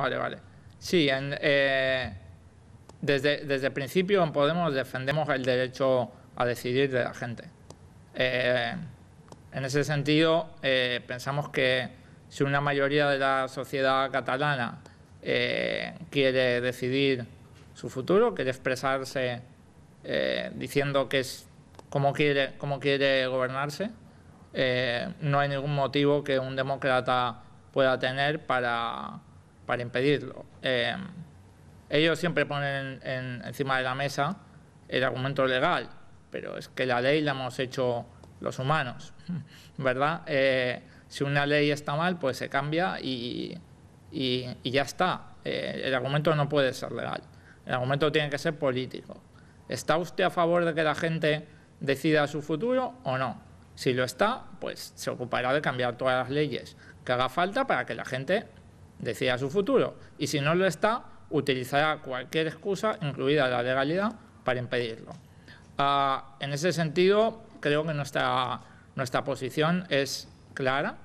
Vale, vale. Sí, eh, desde, el principio en Podemos defendemos el derecho a decidir de la gente. Eh, en ese sentido, eh, pensamos que si una mayoría de la sociedad catalana quiere decidir su futuro, quiere expresarse diciendo que es cómo quiere, cómo quiere gobernarse, no hay ningún motivo que un demócrata pueda tener para para impedirlo. Em, ellos siempre ponen en, encima de la mesa el argumento legal, pero es que la ley la hemos hecho los humanos, ¿verdad? Eh, si una ley está mal, pues se cambia y, ya está. Eh, el argumento no puede ser legal, el argumento tiene que ser político. ¿Está usted a favor de que la gente decida su futuro o no? Si lo está, pues se ocupará de cambiar todas las leyes que haga falta para que la gente decía su futuro y si no lo está, utilizará cualquier excusa, incluida la legalidad, para impedirlo. Ah, en ese sentido, creo que nuestra, nuestra posición es clara,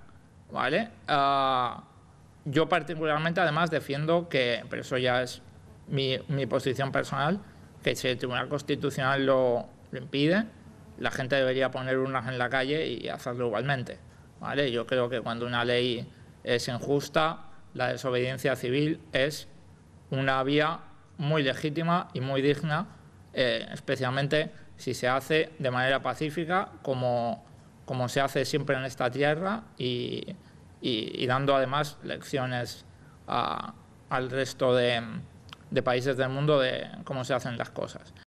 ¿vale? Ah, yo particularmente, además, defiendo que, pero eso ya es mi, posición personal, que si el Tribunal Constitucional lo, impide, la gente debería poner unas en la calle y hacerlo igualmente, ¿vale? Yo creo que cuando una ley es injusta, la desobediencia civil es una vía muy legítima y muy digna, eh, especialmente si se hace de manera pacífica, como, se hace siempre en esta tierra, y, dando además lecciones al resto de países del mundo de cómo se hacen las cosas.